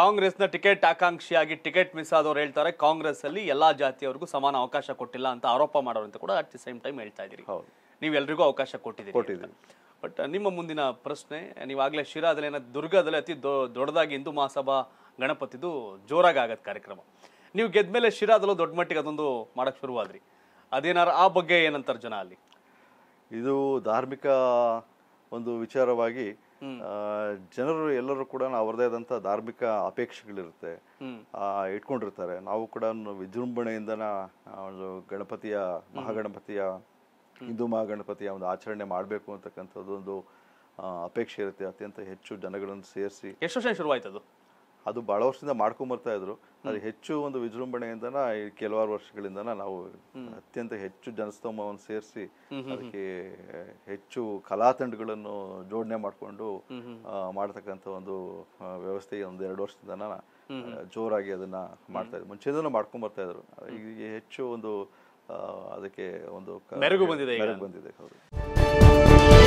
ಕಾಂಗ್ರೆಸ್ನ ticket ಆಕಾಂಕ್ಷಿಯಾಗಿ ticket miss ಆದವ್ರು ಹೇಳ್ತಾರೆ ಕಾಂಗ್ರೆಸ್ ಅಲ್ಲಿ ಎಲ್ಲಾ ಜಾತಿಯವರಿಗೂ ಸಮಾನ ಅವಕಾಶ ಕೊಟ್ಟಿಲ್ಲ ಅಂತ ಆರೋಪ ಮಾಡೋರು ಅಂತ ಕೂಡ ಅಟ್ ದಿ ಸೇಮ್ ಟೈಮ್ ಹೇಳ್ತಾ ಇದ್ದೀರಿ ನೀವೆಲ್ರಿಗೂ ಅವಕಾಶ ಕೊಟ್ಟಿದ್ದೀರಿ ಬಟ್ ನಿಮ್ಮ ಮುಂದಿನ ಪ್ರಶ್ನೆ ನೀವಾಗಲೇ ಶಿರಾದಲ್ಲಿ ಏನಾದ್ರು ದುರ್ಗದಲ್ಲಿ ಅತಿ ದೊಡ್ಡದಾಗಿ ಹಿಂದೂ ಮಹಾಸಭಾ ಗಣಪತಿದು ಜೋರಾಗಿ ಆಗದ್ ಕಾರ್ಯಕ್ರಮ ನೀವು ಗೆದ್ಮೇಲೆ ಶಿರಾದಲ್ಲೂ ದೊಡ್ಡ ಮಟ್ಟಿಗೆ ಅದೊಂದು ಮಾಡಕ್ ಶುರುವಾದ್ರಿ ಅದೇನಾರು ಆ ಬಗ್ಗೆ ಏನಂತಾರೆ ಜನ ಅಲ್ಲಿ ಇದು ಧಾರ್ಮಿಕ ಒಂದು ವಿಚಾರವಾಗಿ ಜನರು ಎಲ್ಲರೂ ಕೂಡ ಅವರದೇ ಆದಂತ ಧಾರ್ಮಿಕ ಅಪೇಕ್ಷೆಗಳಿರುತ್ತೆ ಇಟ್ಕೊಂಡಿರ್ತಾರೆ ನಾವು ಕೂಡ ವಿಜೃಂಭಣೆಯಿಂದ ಗಣಪತಿಯ ಮಹಾಗಣಪತಿಯ ಹಿಂದೂ ಮಹಾಗಣಪತಿಯ ಒಂದು ಆಚರಣೆ ಮಾಡಬೇಕು ಅಂತಕ್ಕಂಥದ್ದು ಒಂದು ಅಪೇಕ್ಷೆ ಇರುತ್ತೆ ಅತ್ಯಂತ ಹೆಚ್ಚು ಜನಗಳನ್ನು ಸೇರಿಸಿ ಎಷ್ಟು ವರ್ಷ ಅದು ಬಹಳ ವರ್ಷದಿಂದ ಮಾಡ್ಕೊಂಬರ್ತಾ ಇದ್ರು ಅದು ಹೆಚ್ಚು ಒಂದು ವಿಜೃಂಭಣೆಯಿಂದ ಕೆಲವಾರು ವರ್ಷಗಳಿಂದ ನಾವು ಅತ್ಯಂತ ಹೆಚ್ಚು ಜನಸ್ತೋಮವನ್ನು ಸೇರಿಸಿ ಅದಕ್ಕೆ ಹೆಚ್ಚು ಕಲಾ ತಂಡಗಳನ್ನು ಜೋಡಣೆ ಮಾಡಿಕೊಂಡು ಮಾಡತಕ್ಕಂತ ಒಂದು ವ್ಯವಸ್ಥೆ ಒಂದು ಎರಡು ವರ್ಷದಿಂದ ಜೋರಾಗಿ ಅದನ್ನ ಮಾಡ್ತಾ ಇದ್ರು ಮುಂಚೆ ಮಾಡ್ಕೊಂಡ್ ಬರ್ತಾ ಇದ್ರು ಈಗ ಹೆಚ್ಚು ಒಂದು ಅದಕ್ಕೆ ಒಂದು ಮೆರಗು ಬಂದಿದೆ ಬಂದಿದೆ ಹೌದು